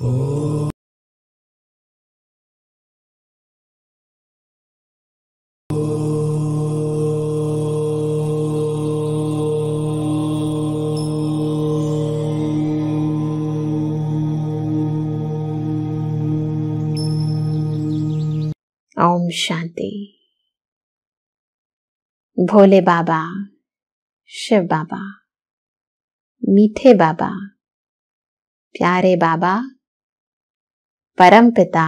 ओम शांति भोले बाबा शिव बाबा मीठे बाबा प्यारे बाबा परम पिता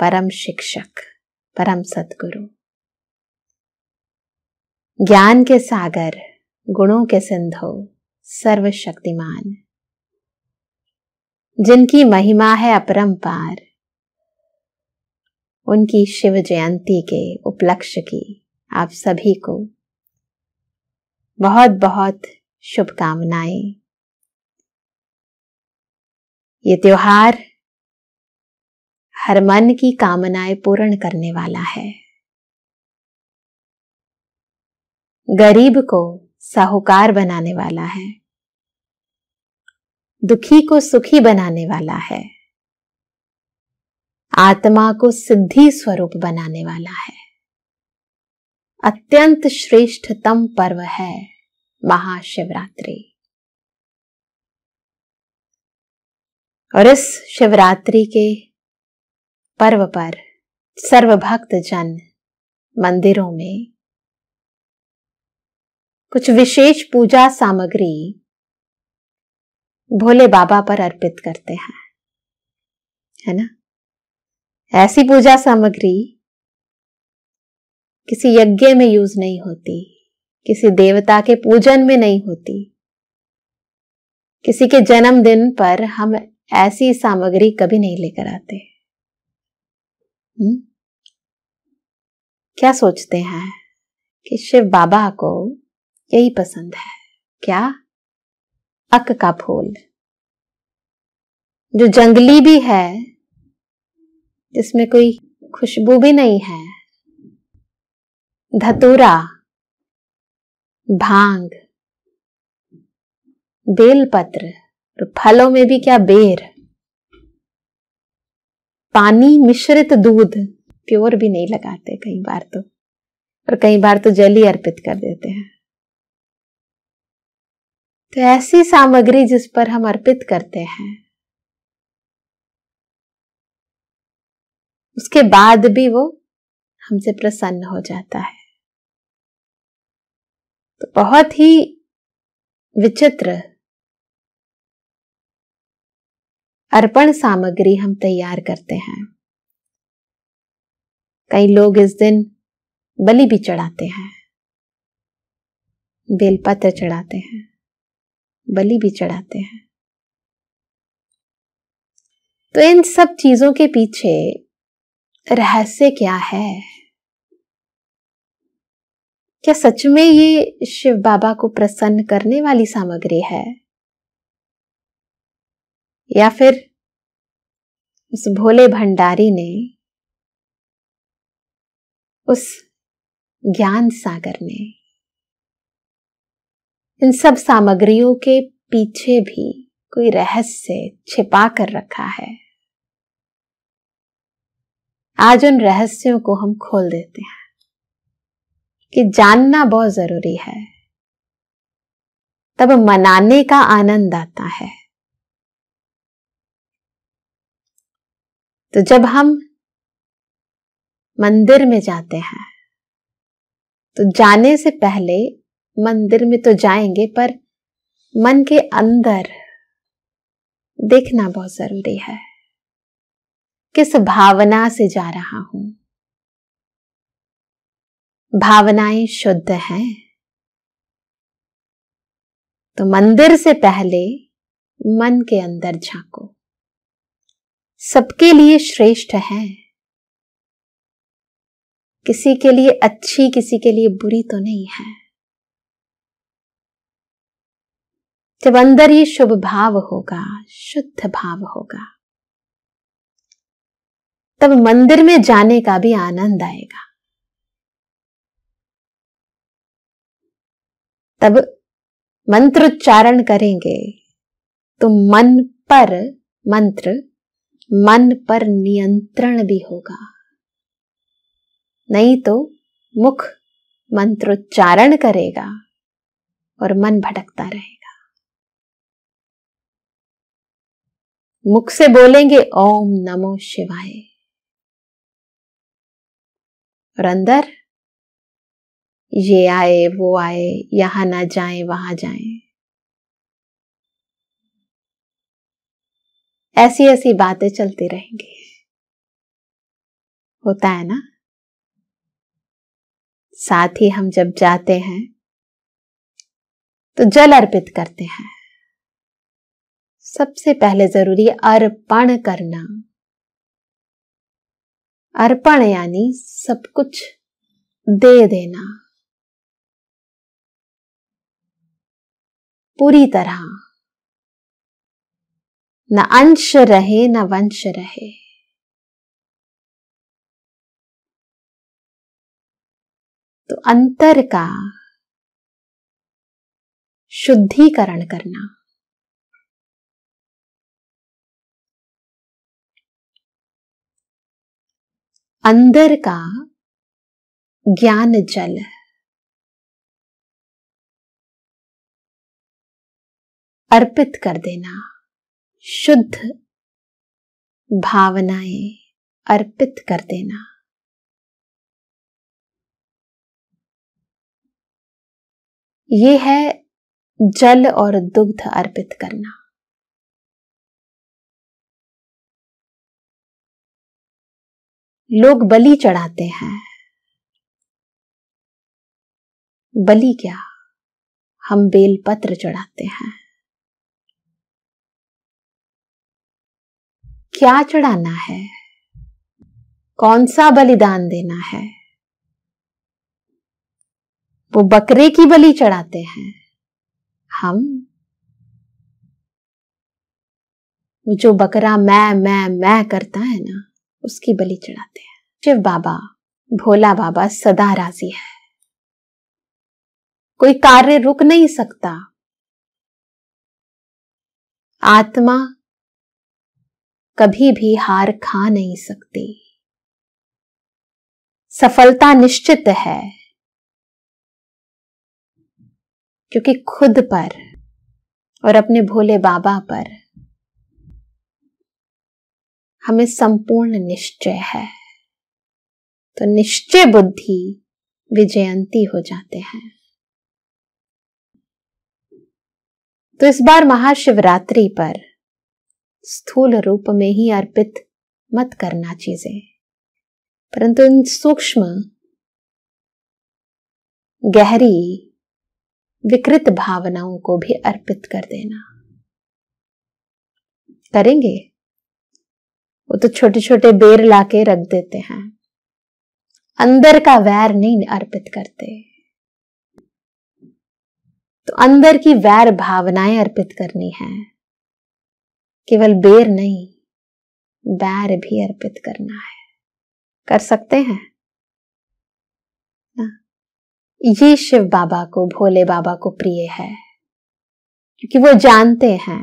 परम शिक्षक परम सदगुरु ज्ञान के सागर गुणों के सिंधु सर्वशक्तिमान जिनकी महिमा है अपरंपार उनकी शिव जयंती के उपलक्ष्य की आप सभी को बहुत बहुत शुभकामनाएं ये त्योहार हर मन की कामनाएं पूर्ण करने वाला है गरीब को साहूकार बनाने वाला है दुखी को सुखी बनाने वाला है आत्मा को सिद्धि स्वरूप बनाने वाला है अत्यंत श्रेष्ठतम पर्व है महाशिवरात्रि और इस शिवरात्रि के पर्व पर सर्वभक्त जन मंदिरों में कुछ विशेष पूजा सामग्री भोले बाबा पर अर्पित करते हैं है ना ऐसी पूजा सामग्री किसी यज्ञ में यूज नहीं होती किसी देवता के पूजन में नहीं होती किसी के जन्मदिन पर हम ऐसी सामग्री कभी नहीं लेकर आते हुँ? हम्म? क्या सोचते हैं कि शिव बाबा को यही पसंद है क्या अक का फूल जो जंगली भी है जिसमें कोई खुशबू भी नहीं है धतूरा भांग बेलपत्र तो फलों में भी क्या बेर पानी मिश्रित दूध प्योर भी नहीं लगाते कई बार तो और कई बार तो जल ही अर्पित कर देते हैं तो ऐसी सामग्री जिस पर हम अर्पित करते हैं उसके बाद भी वो हमसे प्रसन्न हो जाता है तो बहुत ही विचित्र अर्पण सामग्री हम तैयार करते हैं कई लोग इस दिन बलि भी चढ़ाते हैं बेलपत्र चढ़ाते हैं बलि भी चढ़ाते हैं तो इन सब चीजों के पीछे रहस्य क्या है क्या सच में ये शिव बाबा को प्रसन्न करने वाली सामग्री है या फिर उस भोले भंडारी ने उस ज्ञान सागर ने इन सब सामग्रियों के पीछे भी कोई रहस्य छिपा कर रखा है आज उन रहस्यों को हम खोल देते हैं कि जानना बहुत जरूरी है तब मनाने का आनंद आता है तो जब हम मंदिर में जाते हैं तो जाने से पहले मंदिर में तो जाएंगे पर मन के अंदर देखना बहुत जरूरी है किस भावना से जा रहा हूं भावनाएं शुद्ध हैं तो मंदिर से पहले मन के अंदर झांको सबके लिए श्रेष्ठ है किसी के लिए अच्छी किसी के लिए बुरी तो नहीं है जब अंदर ये शुभ भाव होगा शुद्ध भाव होगा तब मंदिर में जाने का भी आनंद आएगा तब मंत्रोच्चारण करेंगे तो मन पर मंत्र मन पर नियंत्रण भी होगा नहीं तो मुख मंत्रोच्चारण करेगा और मन भटकता रहेगा मुख से बोलेंगे ओम नमो शिवाय और अंदर ये आए वो आए यहां ना जाए वहां जाए ऐसी ऐसी बातें चलती रहेंगी होता है ना साथ ही हम जब जाते हैं तो जल अर्पित करते हैं सबसे पहले जरूरी अर्पण करना अर्पण यानी सब कुछ दे देना पूरी तरह न अंश रहे न वंश रहे तो अंतर का शुद्धिकरण करना अंदर का ज्ञान जल अर्पित कर देना शुद्ध भावनाएं अर्पित कर देना ये है जल और दुग्ध अर्पित करना लोग बलि चढ़ाते हैं बलि क्या हम बेलपत्र चढ़ाते हैं क्या चढ़ाना है कौन सा बलिदान देना है वो बकरे की बलि चढ़ाते हैं हम वो जो बकरा मैं मैं मैं करता है ना उसकी बलि चढ़ाते हैं शिव बाबा भोला बाबा सदा राजी है कोई कार्य रुक नहीं सकता आत्मा कभी भी हार खा नहीं सकती सफलता निश्चित है क्योंकि खुद पर और अपने भोले बाबा पर हमें संपूर्ण निश्चय है तो निश्चय बुद्धि विजयंती हो जाते हैं तो इस बार महाशिवरात्रि पर स्थूल रूप में ही अर्पित मत करना चीजें परंतु इन सूक्ष्म गहरी विकृत भावनाओं को भी अर्पित कर देना करेंगे वो तो छोटे छोटे बेर लाके रख देते हैं अंदर का वैर नहीं अर्पित करते तो अंदर की वैर भावनाएं अर्पित करनी है केवल बेर नहीं बैर भी अर्पित करना है कर सकते हैं ना हाँ। ये शिव बाबा को भोले बाबा को प्रिय है क्योंकि वो जानते हैं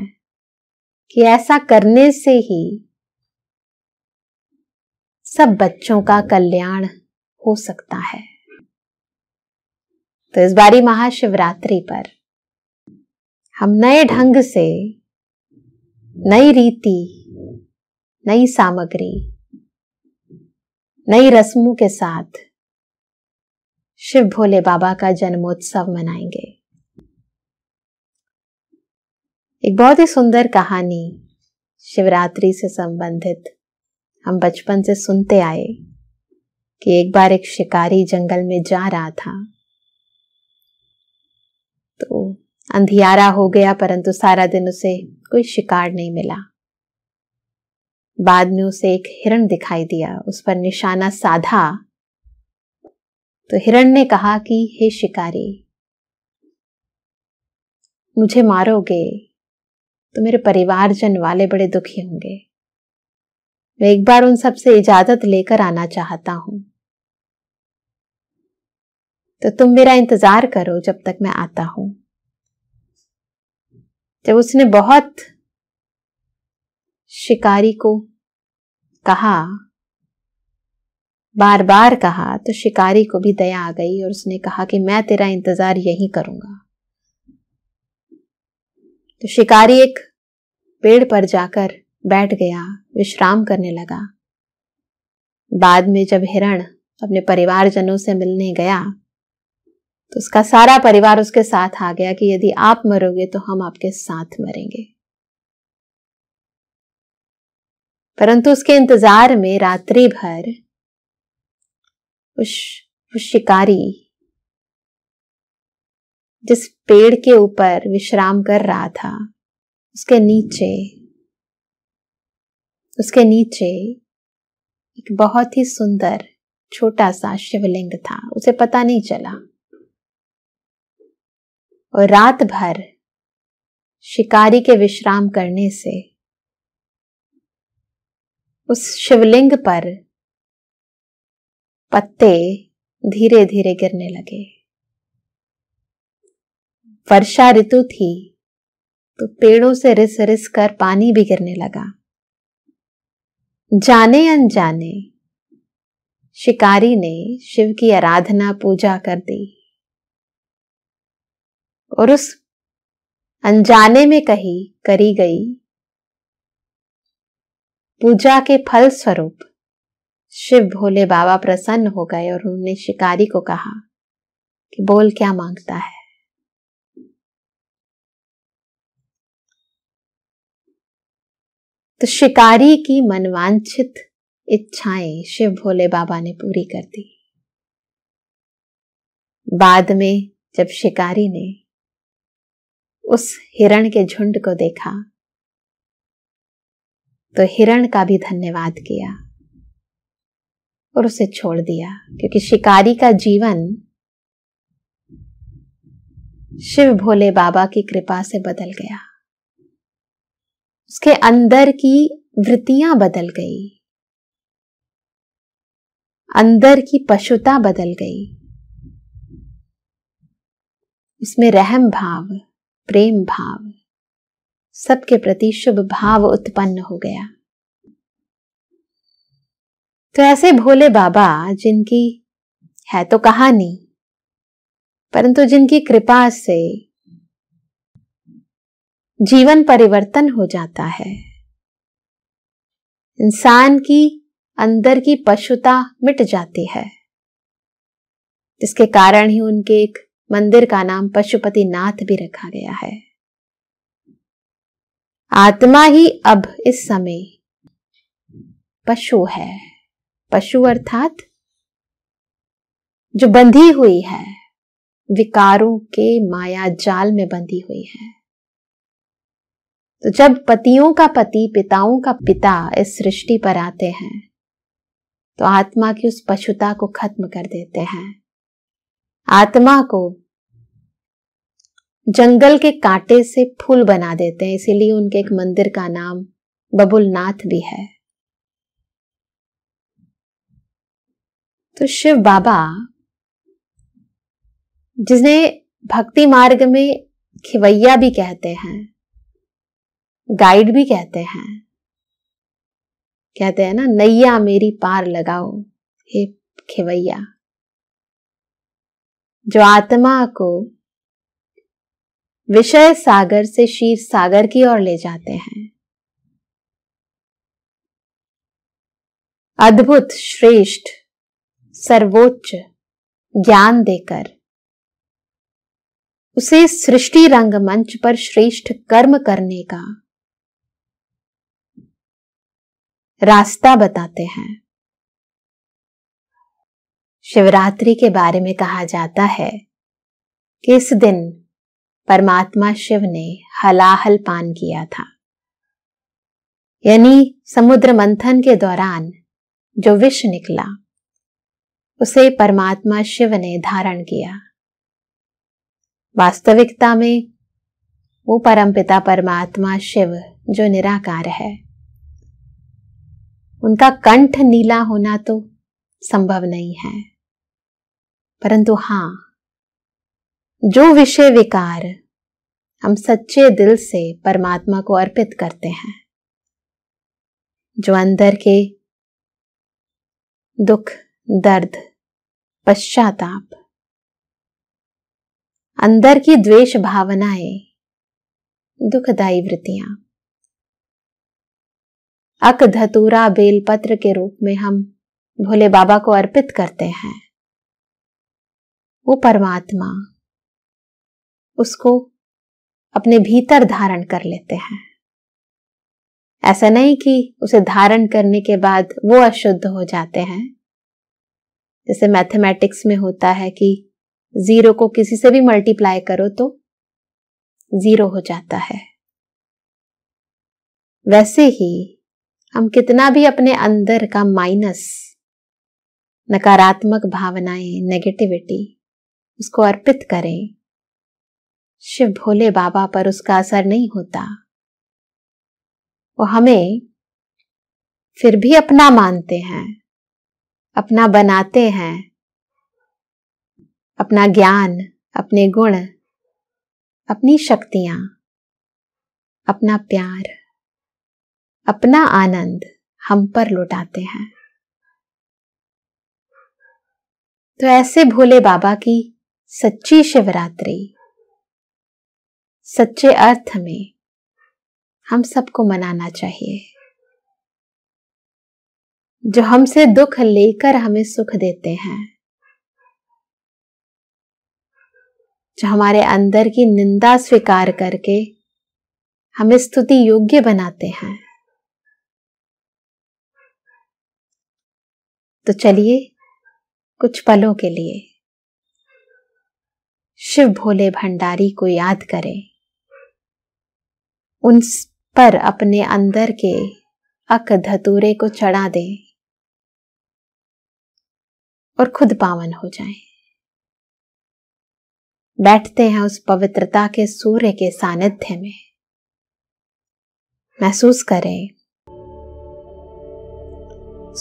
कि ऐसा करने से ही सब बच्चों का कल्याण हो सकता है तो इस बारी महाशिवरात्रि पर हम नए ढंग से नई रीति नई सामग्री नई रस्मों के साथ शिव भोले बाबा का जन्मोत्सव मनाएंगे एक बहुत ही सुंदर कहानी शिवरात्रि से संबंधित हम बचपन से सुनते आए कि एक बार एक शिकारी जंगल में जा रहा था तो अंधियारा हो गया परंतु सारा दिन उसे कोई शिकार नहीं मिला बाद में उसे एक हिरण दिखाई दिया उस पर निशाना साधा तो हिरण ने कहा कि हे शिकारी मुझे मारोगे तो मेरे परिवारजन वाले बड़े दुखी होंगे मैं एक बार उन सब से इजाजत लेकर आना चाहता हूं तो तुम मेरा इंतजार करो जब तक मैं आता हूं जब उसने बहुत शिकारी को कहा बार बार कहा तो शिकारी को भी दया आ गई और उसने कहा कि मैं तेरा इंतजार यही करूंगा तो शिकारी एक पेड़ पर जाकर बैठ गया विश्राम करने लगा बाद में जब हिरण अपने परिवारजनों से मिलने गया तो उसका सारा परिवार उसके साथ आ गया कि यदि आप मरोगे तो हम आपके साथ मरेंगे परंतु उसके इंतजार में रात्रि भर उस, उस शिकारी जिस पेड़ के ऊपर विश्राम कर रहा था उसके नीचे उसके नीचे एक बहुत ही सुंदर छोटा सा शिवलिंग था उसे पता नहीं चला और रात भर शिकारी के विश्राम करने से उस शिवलिंग पर पत्ते धीरे धीरे गिरने लगे वर्षा ऋतु थी तो पेड़ों से रिस रिस कर पानी भी गिरने लगा जाने अनजाने शिकारी ने शिव की आराधना पूजा कर दी और उस अनजाने में कही करी गई पूजा के फल स्वरूप शिव भोले बाबा प्रसन्न हो गए और उन्होंने शिकारी को कहा कि बोल क्या मांगता है तो शिकारी की मनवांछित इच्छाएं शिव भोले बाबा ने पूरी कर दी बाद में जब शिकारी ने उस हिरण के झुंड को देखा तो हिरण का भी धन्यवाद किया और उसे छोड़ दिया क्योंकि शिकारी का जीवन शिव भोले बाबा की कृपा से बदल गया उसके अंदर की वृत्तियां बदल गई अंदर की पशुता बदल गई उसमें रहम भाव प्रेम भाव सबके प्रति शुभ भाव उत्पन्न हो गया तो ऐसे भोले बाबा जिनकी है तो कहानी परंतु जिनकी कृपा से जीवन परिवर्तन हो जाता है इंसान की अंदर की पशुता मिट जाती है जिसके कारण ही उनके एक मंदिर का नाम पशुपति नाथ भी रखा गया है आत्मा ही अब इस समय पशु है पशु अर्थात जो बंधी हुई है विकारों के माया जाल में बंधी हुई है तो जब पतियों का पति पिताओं का पिता इस सृष्टि पर आते हैं तो आत्मा की उस पशुता को खत्म कर देते हैं आत्मा को जंगल के कांटे से फूल बना देते हैं इसीलिए उनके एक मंदिर का नाम बबुलनाथ भी है तो शिव बाबा जिसने भक्ति मार्ग में खिवैया भी कहते हैं गाइड भी कहते हैं कहते हैं ना नैया मेरी पार लगाओ हे खिवैया जो आत्मा को विषय सागर से शीर सागर की ओर ले जाते हैं अद्भुत श्रेष्ठ सर्वोच्च ज्ञान देकर उसे सृष्टि रंगमंच पर श्रेष्ठ कर्म करने का रास्ता बताते हैं शिवरात्रि के बारे में कहा जाता है कि इस दिन परमात्मा शिव ने हलाहल पान किया था यानी समुद्र मंथन के दौरान जो विष निकला उसे परमात्मा शिव ने धारण किया वास्तविकता में वो परमपिता परमात्मा शिव जो निराकार है उनका कंठ नीला होना तो संभव नहीं है परंतु हाँ जो विषय विकार हम सच्चे दिल से परमात्मा को अर्पित करते हैं जो अंदर के दुख दर्द पश्चाताप अंदर की द्वेष भावनाएं दुखदायी वृत्तियां अक धतूरा बेलपत्र के रूप में हम भोले बाबा को अर्पित करते हैं वो परमात्मा उसको अपने भीतर धारण कर लेते हैं ऐसा नहीं कि उसे धारण करने के बाद वो अशुद्ध हो जाते हैं जैसे मैथमेटिक्स में होता है कि जीरो को किसी से भी मल्टीप्लाई करो तो जीरो हो जाता है वैसे ही हम कितना भी अपने अंदर का माइनस नकारात्मक भावनाएं नेगेटिविटी उसको अर्पित करें शिव भोले बाबा पर उसका असर नहीं होता वो हमें फिर भी अपना मानते हैं अपना बनाते हैं अपना ज्ञान अपने गुण अपनी शक्तियां अपना प्यार अपना आनंद हम पर लुटाते हैं तो ऐसे भोले बाबा की सच्ची शिवरात्रि सच्चे अर्थ में हम सबको मनाना चाहिए जो हमसे दुख लेकर हमें सुख देते हैं जो हमारे अंदर की निंदा स्वीकार करके हमें स्तुति योग्य बनाते हैं तो चलिए कुछ पलों के लिए शिव भोले भंडारी को याद करें उन पर अपने अंदर के अक धतूरे को चढ़ा दें और खुद पावन हो जाएं। बैठते हैं उस पवित्रता के सूर्य के सानिध्य में महसूस करें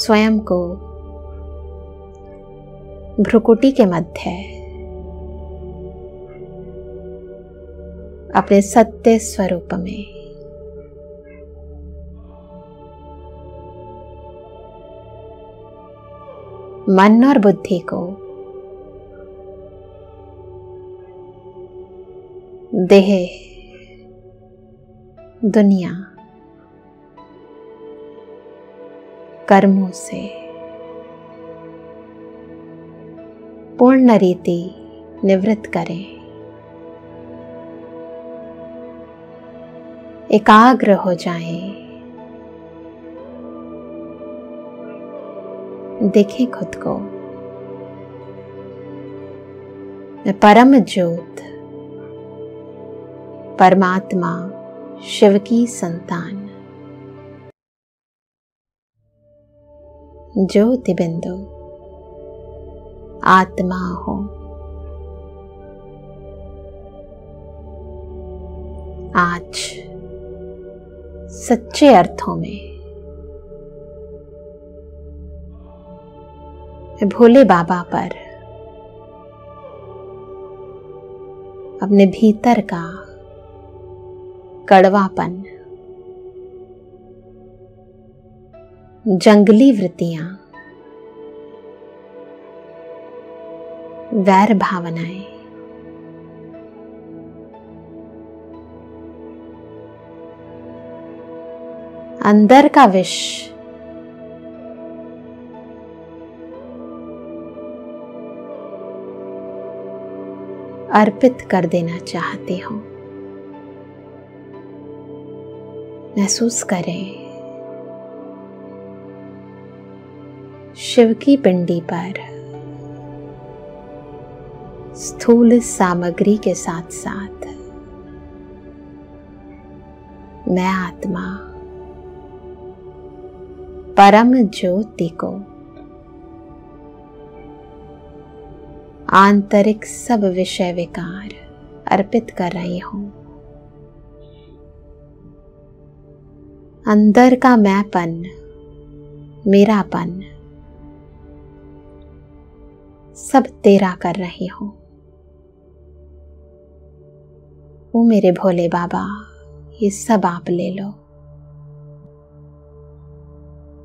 स्वयं को भ्रुकुटी के मध्य अपने सत्य स्वरूप में मन और बुद्धि को देह दुनिया कर्मों से पूर्ण रीति निवृत्त करें एकाग्र हो जाएं। देखें खुद को मैं परम ज्योत परमात्मा शिव की संतान ज्योति बिंदु आत्मा हो आज सच्चे अर्थों में भोले बाबा पर अपने भीतर का कड़वापन जंगली वृत्तियां वैर भावनाएं अंदर का विश अर्पित कर देना चाहती हूं महसूस करें शिव की पिंडी पर स्थूल सामग्री के साथ साथ मैं आत्मा परम ज्योति को आंतरिक सब विषय विकार अर्पित कर रही हूं अंदर का मैंपन मेरापन सब तेरा कर रही हूं वो मेरे भोले बाबा ये सब आप ले लो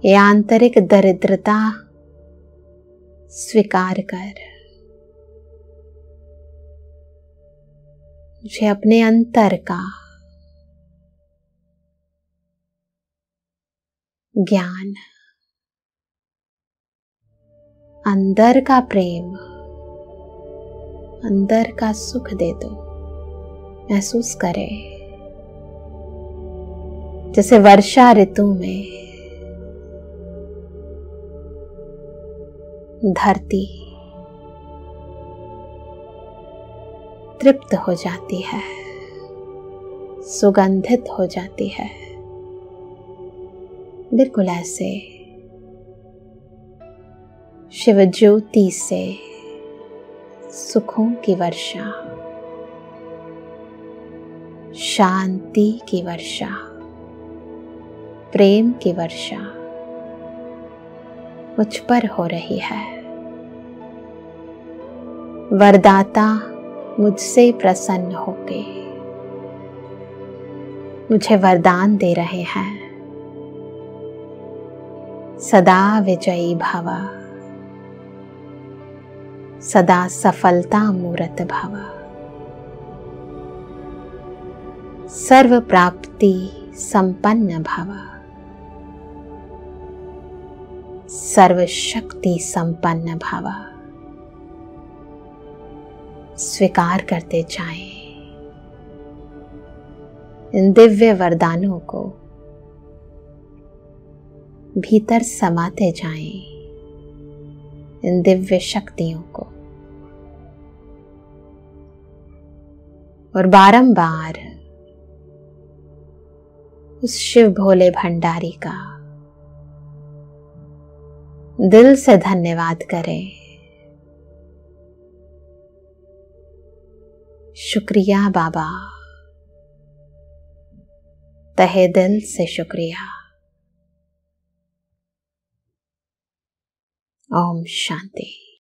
आंतरिक दरिद्रता स्वीकार कर मुझे अपने अंतर का ज्ञान अंदर का प्रेम अंदर का सुख दे दो महसूस करे जैसे वर्षा ऋतु में धरती तृप्त हो जाती है सुगंधित हो जाती है बिल्कुल ऐसे शिव ज्योति से सुखों की वर्षा शांति की वर्षा प्रेम की वर्षा मुझ पर हो रही है वरदाता मुझसे प्रसन्न होके मुझे वरदान दे रहे हैं सदा विजयी भावा सदा सफलता मूर्त भावा सर्व प्राप्ति संपन्न भावा सर्वशक्ति संपन्न भावा स्वीकार करते जाए इन दिव्य वरदानों को भीतर समाते जाए इन दिव्य शक्तियों को और बारंबार उस शिव भोले भंडारी का दिल से धन्यवाद करें शुक्रिया बाबा तहे दिल से शुक्रिया ओम शांति